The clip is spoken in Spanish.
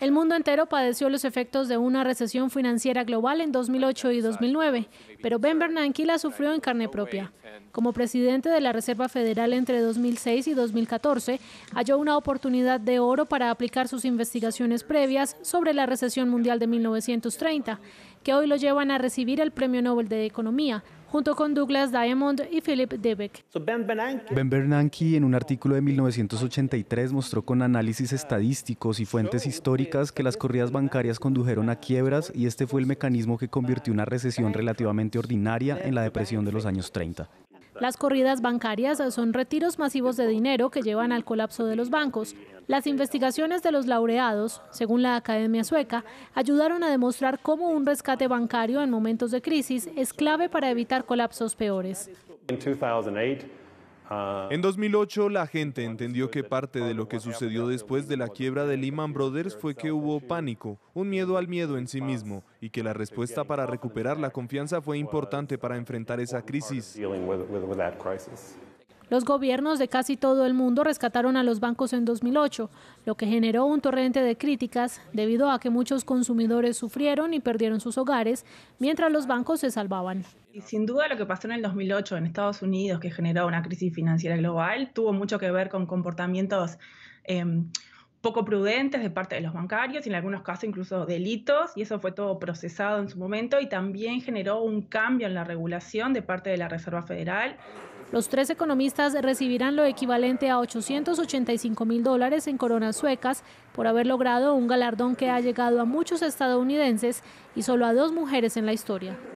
El mundo entero padeció los efectos de una recesión financiera global en 2008 y 2009, pero Ben Bernanke la sufrió en carne propia. Como presidente de la Reserva Federal entre 2006 y 2014, halló una oportunidad de oro para aplicar sus investigaciones previas sobre la recesión mundial de 1930, que hoy lo llevan a recibir el Premio Nobel de Economía, junto con Douglas Diamond y Philip Debeck. ben Bernanke en un artículo de 1983 mostró con análisis estadísticos y fuentes históricas que las corridas bancarias condujeron a quiebras y este fue el mecanismo que convirtió una recesión relativamente ordinaria en la depresión de los años 30. Las corridas bancarias son retiros masivos de dinero que llevan al colapso de los bancos. Las investigaciones de los laureados, según la Academia Sueca, ayudaron a demostrar cómo un rescate bancario en momentos de crisis es clave para evitar colapsos peores. En 2008, en 2008 la gente entendió que parte de lo que sucedió después de la quiebra de Lehman Brothers fue que hubo pánico, un miedo al miedo en sí mismo, y que la respuesta para recuperar la confianza fue importante para enfrentar esa crisis. Los gobiernos de casi todo el mundo rescataron a los bancos en 2008, lo que generó un torrente de críticas debido a que muchos consumidores sufrieron y perdieron sus hogares mientras los bancos se salvaban. Y sin duda lo que pasó en el 2008 en Estados Unidos, que generó una crisis financiera global, tuvo mucho que ver con comportamientos... Em, poco prudentes de parte de los bancarios y en algunos casos incluso delitos, y eso fue todo procesado en su momento y también generó un cambio en la regulación de parte de la Reserva Federal. Los tres economistas recibirán lo equivalente a 885 mil dólares en coronas suecas por haber logrado un galardón que ha llegado a muchos estadounidenses y solo a dos mujeres en la historia.